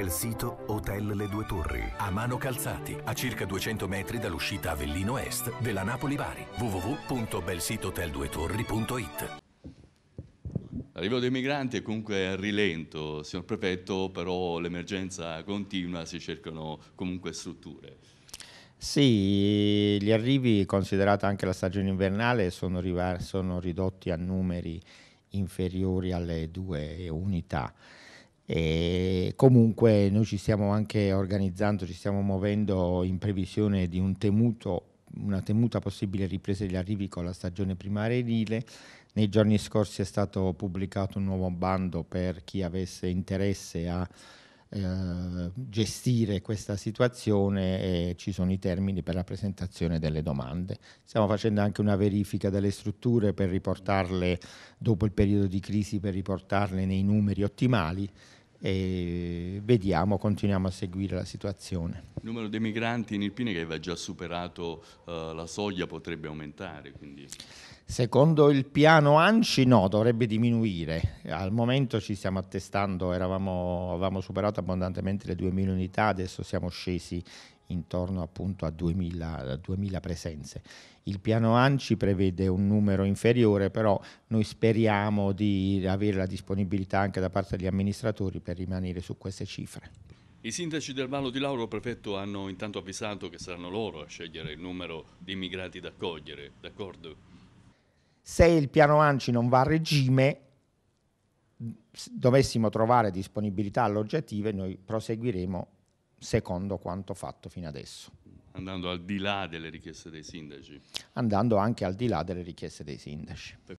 bel sito Hotel Le Due Torri, a mano calzati, a circa 200 metri dall'uscita Avellino Est della Napoli-Bari. www.belsitohotelduetorri.it L'arrivo dei migranti è comunque a rilento, signor Prefetto, però l'emergenza continua, si cercano comunque strutture. Sì, gli arrivi, considerata anche la stagione invernale, sono, sono ridotti a numeri inferiori alle due unità. E comunque noi ci stiamo anche organizzando, ci stiamo muovendo in previsione di un temuto, una temuta possibile ripresa degli arrivi con la stagione primaverile. Nei giorni scorsi è stato pubblicato un nuovo bando per chi avesse interesse a eh, gestire questa situazione e ci sono i termini per la presentazione delle domande. Stiamo facendo anche una verifica delle strutture per riportarle dopo il periodo di crisi, per riportarle nei numeri ottimali e vediamo, continuiamo a seguire la situazione. Il numero dei migranti in Irpine che aveva già superato uh, la soglia potrebbe aumentare? Quindi... Secondo il piano ANCI no, dovrebbe diminuire. Al momento ci stiamo attestando, eravamo, avevamo superato abbondantemente le 2.000 unità, adesso siamo scesi intorno appunto a 2000, 2000, presenze. Il piano ANCI prevede un numero inferiore, però noi speriamo di avere la disponibilità anche da parte degli amministratori per rimanere su queste cifre. I sindaci del Vallo di Lauro Prefetto hanno intanto avvisato che saranno loro a scegliere il numero di immigrati da accogliere, d'accordo? se il piano ANCI non va a regime, dovessimo trovare disponibilità alloggiative, noi proseguiremo secondo quanto fatto fino adesso. Andando al di là delle richieste dei sindaci? Andando anche al di là delle richieste dei sindaci.